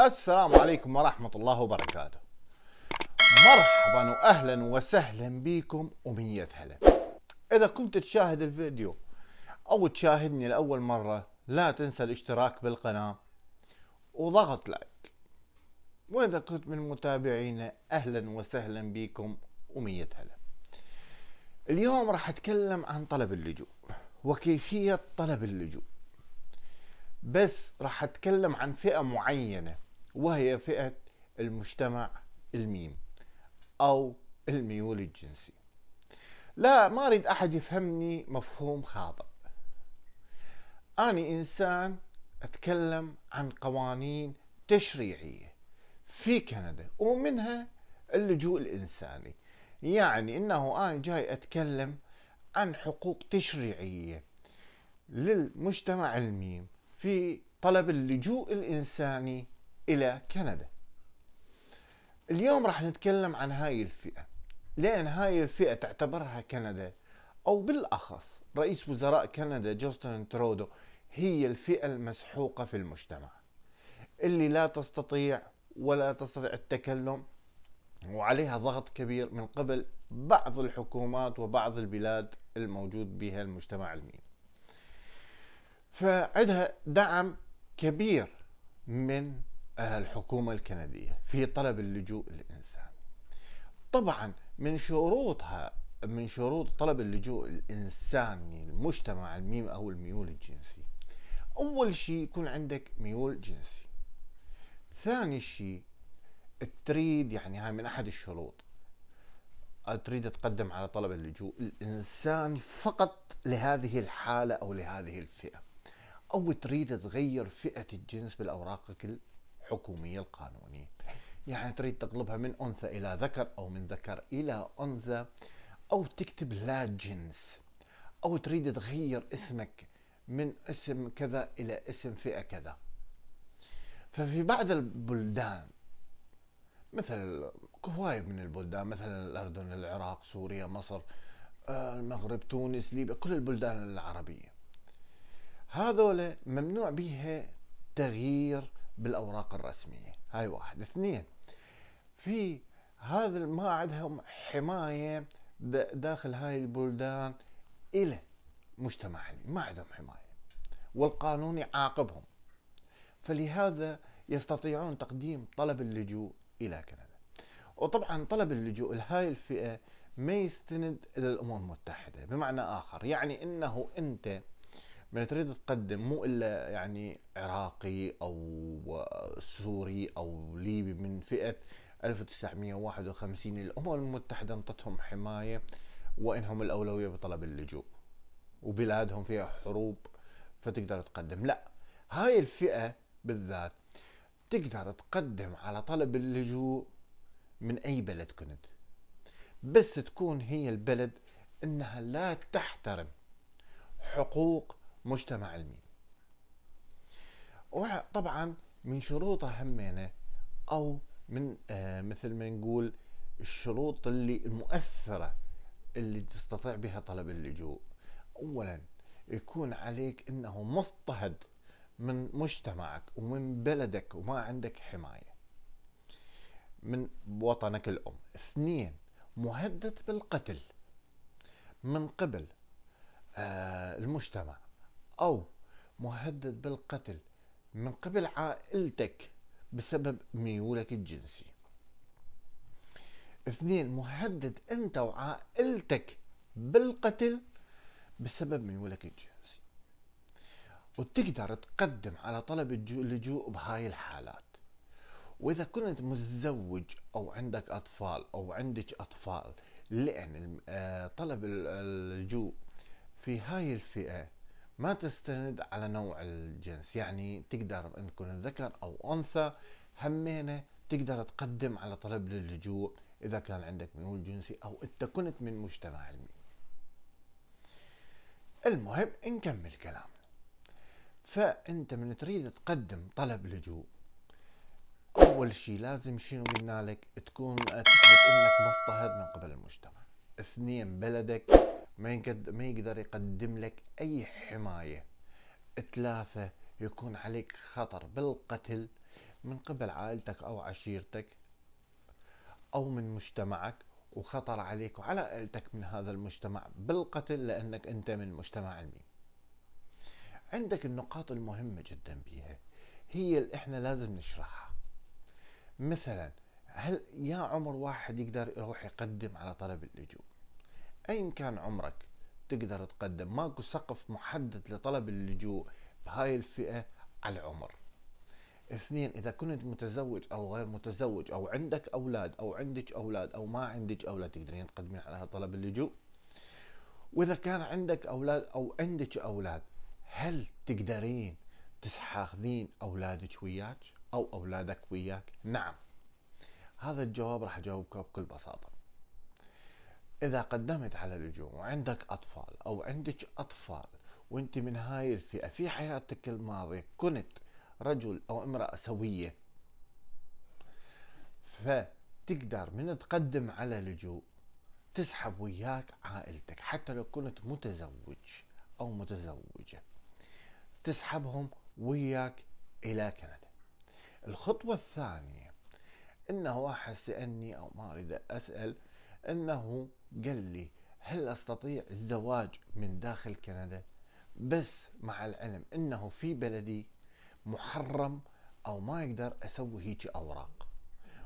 السلام عليكم ورحمة الله وبركاته مرحبا وأهلا وسهلا بكم ومية هلا إذا كنت تشاهد الفيديو أو تشاهدني لأول مرة لا تنسى الاشتراك بالقناة وضغط لايك وإذا كنت من متابعينا أهلا وسهلا بكم ومية هلا اليوم راح أتكلم عن طلب اللجوء وكيفية طلب اللجوء بس راح أتكلم عن فئة معينة وهي فئة المجتمع الميم أو الميول الجنسي لا ما أريد أحد يفهمني مفهوم خاطئ أنا إنسان أتكلم عن قوانين تشريعية في كندا ومنها اللجوء الإنساني يعني أنه أنا جاي أتكلم عن حقوق تشريعية للمجتمع الميم في طلب اللجوء الإنساني إلى كندا اليوم راح نتكلم عن هاي الفئة لأن هاي الفئة تعتبرها كندا أو بالأخص رئيس وزراء كندا جوستن ترودو هي الفئة المسحوقة في المجتمع اللي لا تستطيع ولا تستطيع التكلم وعليها ضغط كبير من قبل بعض الحكومات وبعض البلاد الموجود بها المجتمع المين فعندها دعم كبير من الحكومة الكندية في طلب اللجوء الإنساني طبعا من شروطها من شروط طلب اللجوء الإنساني المجتمع الميم أو الميول الجنسي أول شيء يكون عندك ميول جنسي ثاني شيء تريد يعني هاي من أحد الشروط تريد تقدم على طلب اللجوء الإنساني فقط لهذه الحالة أو لهذه الفئة أو تريد تغير فئة الجنس بالأوراقك الحكومية القانونية يعني تريد تقلبها من أنثى إلى ذكر أو من ذكر إلى أنثى أو تكتب لا جنس أو تريد تغير اسمك من اسم كذا إلى اسم فئة كذا ففي بعض البلدان مثل هواية من البلدان مثل الأردن العراق سوريا مصر آه، المغرب تونس ليبيا كل البلدان العربية هذول ممنوع بها تغيير بالاوراق الرسميه هاي واحد اثنين في هذا ما عندهم حمايه داخل هاي البلدان الى مجتمع ما عندهم حمايه والقانون يعاقبهم فلهذا يستطيعون تقديم طلب اللجوء الى كندا وطبعا طلب اللجوء لهاي الفئه ما يستند الى الامم المتحده بمعنى اخر يعني انه انت من تريد تقدم مو الا يعني عراقي او سوري او ليبي من فئه 1951 الامم المتحده انطتهم حمايه وانهم الاولويه بطلب اللجوء وبلادهم فيها حروب فتقدر تقدم لا هاي الفئه بالذات تقدر تقدم على طلب اللجوء من اي بلد كنت بس تكون هي البلد انها لا تحترم حقوق مجتمع علمي وطبعا من شروطها همينة يعني، أو من آه مثل ما نقول الشروط اللي المؤثرة اللي تستطيع بها طلب اللجوء أولا يكون عليك أنه مضطهد من مجتمعك ومن بلدك وما عندك حماية من وطنك الأم اثنين مهدد بالقتل من قبل آه المجتمع أو مهدد بالقتل من قبل عائلتك بسبب ميولك الجنسي اثنين مهدد أنت وعائلتك بالقتل بسبب ميولك الجنسي وتقدر تقدم على طلب اللجوء بهاي الحالات وإذا كنت متزوج أو عندك أطفال أو عندك أطفال لأن آه، طلب اللجوء في هاي الفئة ما تستند على نوع الجنس يعني تقدر أن تكون ذكر أو أنثى همينة تقدر تقدم على طلب للجوء إذا كان عندك ميول جنسي أو أنت كنت من مجتمع علمي المهم نكمل كلامنا فأنت من تريد تقدم طلب لجوء أول شيء لازم شنو قلنا لك تكون تثبت أنك مضطهد من قبل المجتمع اثنين بلدك ما يقدر, ما يقدر يقدم لك أي حماية ثلاثة يكون عليك خطر بالقتل من قبل عائلتك أو عشيرتك أو من مجتمعك وخطر عليك وعلى عائلتك من هذا المجتمع بالقتل لأنك أنت من مجتمع الميم عندك النقاط المهمة جدا بيها هي اللي احنا لازم نشرحها مثلا هل يا عمر واحد يقدر يروح يقدم على طلب اللجوء أي كان عمرك تقدر تقدم ماكو سقف محدد لطلب اللجوء بهاي الفئة على العمر اثنين إذا كنت متزوج أو غير متزوج أو عندك أولاد أو عندك أولاد أو ما عندك أولاد تقدرين تقدمين على طلب اللجوء وإذا كان عندك أولاد أو عندك أولاد هل تقدرين تسحاخذين أولادك وياك أو أولادك وياك نعم هذا الجواب راح أجاوبك بكل بساطة إذا قدمت على اللجوء وعندك أطفال أو عندك أطفال وأنت من هاي الفئة في حياتك الماضية كنت رجل أو امرأة سوية فتقدر من تقدم على لجوء تسحب وياك عائلتك حتى لو كنت متزوج أو متزوجة تسحبهم وياك إلى كندا الخطوة الثانية انه احس اني او ما اريد اسال أنه قال لي هل أستطيع الزواج من داخل كندا بس مع العلم أنه في بلدي محرم أو ما أقدر أسوي هيك أوراق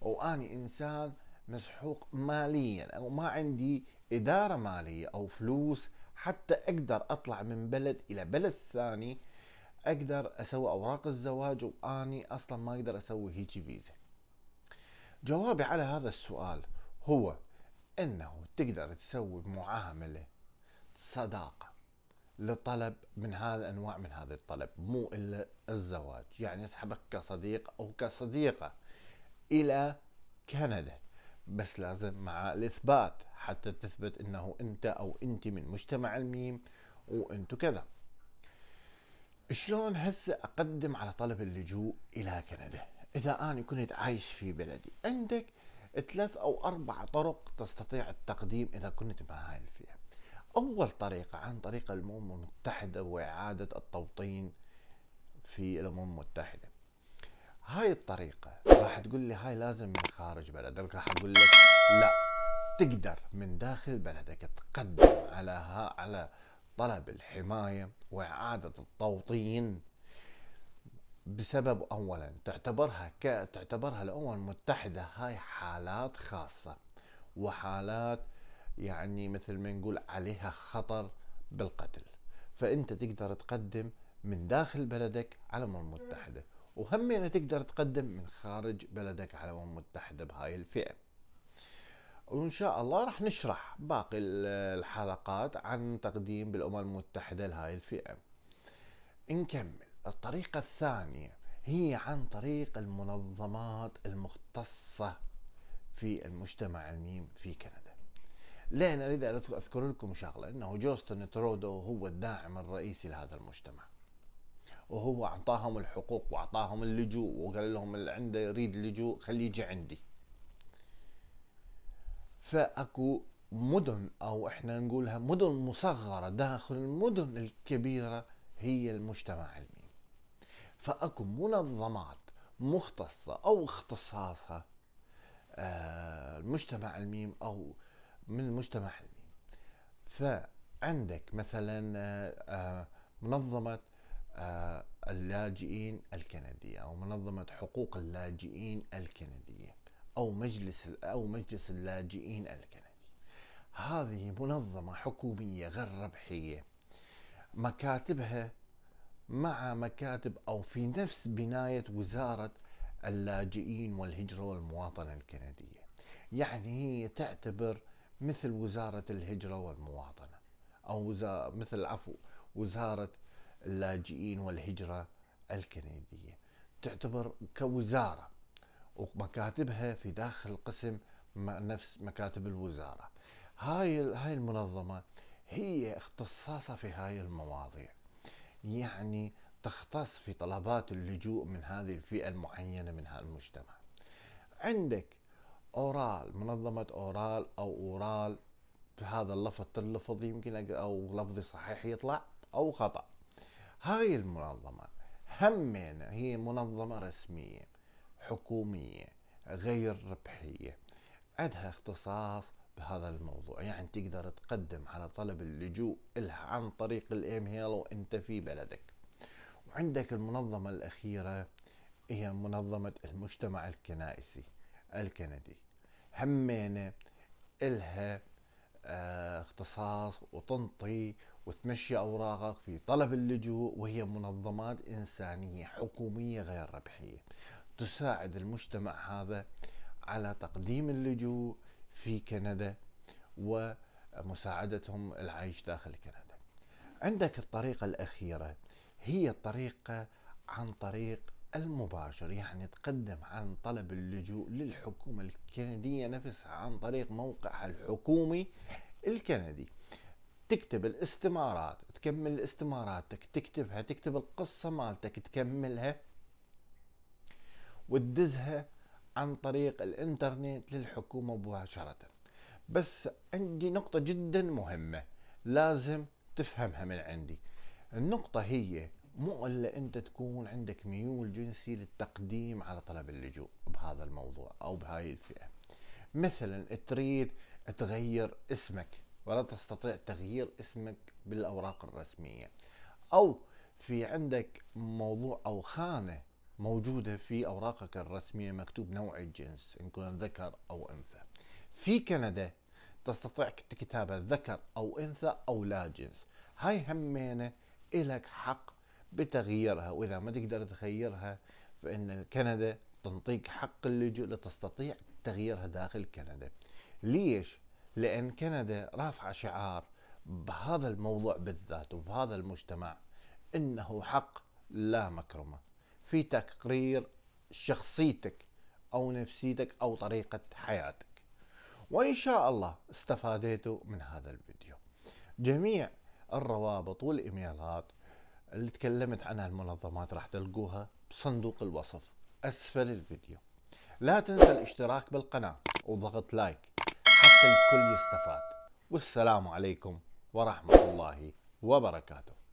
وأني إنسان مسحوق ماليا أو ما عندي إدارة مالية أو فلوس حتى أقدر أطلع من بلد إلى بلد ثاني أقدر أسوي أوراق الزواج وأني أصلا ما أقدر أسوي هيك فيزا جوابي على هذا السؤال هو انه تقدر تسوي معامله صداقه لطلب من هذا انواع من هذا الطلب مو الا الزواج يعني اسحبك كصديق او كصديقه الى كندا بس لازم مع الاثبات حتى تثبت انه انت او انت من مجتمع الميم وانتو كذا شلون هسه اقدم على طلب اللجوء الى كندا اذا انا كنت عايش في بلدي عندك ثلاث أو أربع طرق تستطيع التقديم إذا كنت مهال فيها أول طريقة عن طريق الأمم المتحدة وإعادة التوطين في الأمم المتحدة هاي الطريقة راح تقول لي هاي لازم من خارج بلدك راح أقول لك لا تقدر من داخل بلدك تقدم على على طلب الحماية وإعادة التوطين بسبب اولا تعتبرها ك... تعتبرها الامم المتحده هاي حالات خاصه وحالات يعني مثل ما نقول عليها خطر بالقتل فانت تقدر تقدم من داخل بلدك على الامم المتحده وهم تقدر تقدم من خارج بلدك على الامم المتحده بهاي الفئه وان شاء الله راح نشرح باقي الحلقات عن تقديم بالامم المتحده لهاي الفئه نكمل الطريقة الثانية هي عن طريق المنظمات المختصة في المجتمع الميم في كندا لأن أريد أن أذكر لكم شغلة أنه جوستن ترودو هو الداعم الرئيسي لهذا المجتمع وهو أعطاهم الحقوق وأعطاهم اللجوء وقال لهم اللي عنده يريد اللجوء خليه يجي عندي فأكو مدن أو إحنا نقولها مدن مصغرة داخل المدن الكبيرة هي المجتمع الميم فاكو منظمات مختصة أو اختصاصها آه، المجتمع الميم أو من المجتمع الميم فعندك مثلا آه، آه، منظمة اللاجئين الكندية أو منظمة حقوق اللاجئين الكندية أو مجلس أو مجلس اللاجئين الكندي هذه منظمة حكومية غير ربحية مكاتبها مع مكاتب أو في نفس بناية وزارة اللاجئين والهجرة والمواطنة الكندية يعني هي تعتبر مثل وزارة الهجرة والمواطنة أو مثل عفوا وزارة اللاجئين والهجرة الكندية تعتبر كوزارة ومكاتبها في داخل قسم نفس مكاتب الوزارة هاي هاي المنظمة هي اختصاصها في هاي المواضيع يعني تختص في طلبات اللجوء من هذه الفئة المعينة من المجتمع عندك أورال منظمة أورال أو أورال هذا اللفظ تلفظ يمكن أو لفظي صحيح يطلع أو خطأ هاي المنظمة همين هي منظمة رسمية حكومية غير ربحية عندها اختصاص بهذا الموضوع يعني تقدر تقدم على طلب اللجوء إلها عن طريق الإيميل وأنت في بلدك وعندك المنظمة الأخيرة هي منظمة المجتمع الكنائسي الكندي همينة إلها آه، اختصاص وتنطي وتمشي اوراقك في طلب اللجوء وهي منظمات انسانيه حكوميه غير ربحيه تساعد المجتمع هذا على تقديم اللجوء في كندا ومساعدتهم العيش داخل كندا عندك الطريقة الأخيرة هي الطريقة عن طريق المباشر يعني تقدم عن طلب اللجوء للحكومة الكندية نفسها عن طريق موقعها الحكومي الكندي تكتب الاستمارات تكمل استماراتك تكتبها تكتب القصة مالتك تكملها وتدزها عن طريق الانترنت للحكومة مباشرة بس عندي نقطة جدا مهمة لازم تفهمها من عندي النقطة هي مو الا انت تكون عندك ميول جنسي للتقديم على طلب اللجوء بهذا الموضوع او بهاي الفئة مثلا تريد تغير اسمك ولا تستطيع تغيير اسمك بالاوراق الرسمية او في عندك موضوع او خانة موجودة في أوراقك الرسمية مكتوب نوع الجنس إن كان ذكر أو أنثى في كندا تستطيع كتابة ذكر أو أنثى أو لا جنس هاي همينة إلك حق بتغييرها وإذا ما تقدر تغيرها فإن كندا تنطيك حق اللجوء لتستطيع تغييرها داخل كندا ليش؟ لأن كندا رافعة شعار بهذا الموضوع بالذات وبهذا المجتمع إنه حق لا مكرمة في تقرير شخصيتك أو نفسيتك أو طريقة حياتك وإن شاء الله استفادتوا من هذا الفيديو جميع الروابط والإيميلات اللي تكلمت عنها المنظمات راح تلقوها بصندوق الوصف أسفل الفيديو لا تنسى الاشتراك بالقناة وضغط لايك حتى الكل يستفاد والسلام عليكم ورحمة الله وبركاته